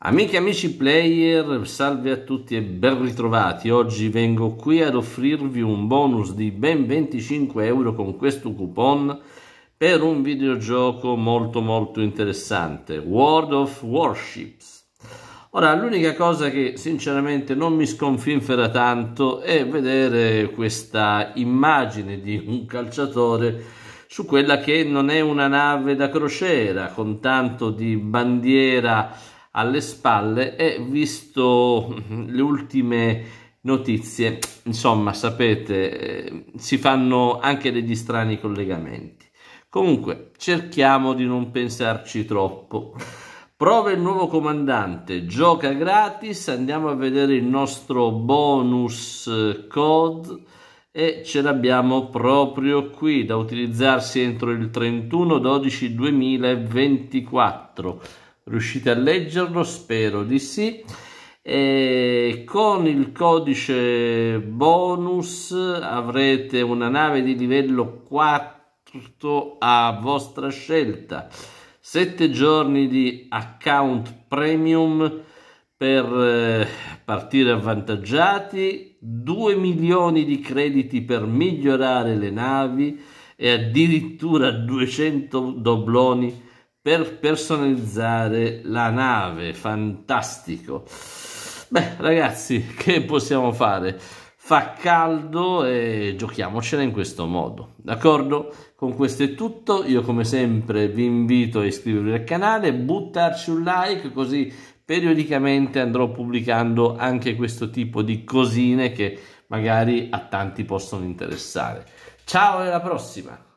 Amiche e amici player, salve a tutti e ben ritrovati. Oggi vengo qui ad offrirvi un bonus di ben 25 euro con questo coupon per un videogioco molto molto interessante, World of Warships. Ora, l'unica cosa che sinceramente non mi sconfinfera tanto è vedere questa immagine di un calciatore su quella che non è una nave da crociera, con tanto di bandiera alle spalle e visto mm, le ultime notizie, insomma, sapete, eh, si fanno anche degli strani collegamenti. Comunque, cerchiamo di non pensarci troppo. Prova il nuovo comandante, gioca gratis, andiamo a vedere il nostro bonus eh, code e ce l'abbiamo proprio qui da utilizzarsi entro il 31 12 2024 riuscite a leggerlo spero di sì e con il codice bonus avrete una nave di livello 4 a vostra scelta 7 giorni di account premium per eh, partire avvantaggiati 2 milioni di crediti per migliorare le navi e addirittura 200 dobloni per personalizzare la nave, fantastico. Beh ragazzi, che possiamo fare? Fa caldo e giochiamocela in questo modo, d'accordo? Con questo è tutto, io come sempre vi invito a iscrivervi al canale, buttarci un like così periodicamente andrò pubblicando anche questo tipo di cosine che magari a tanti possono interessare. Ciao e alla prossima!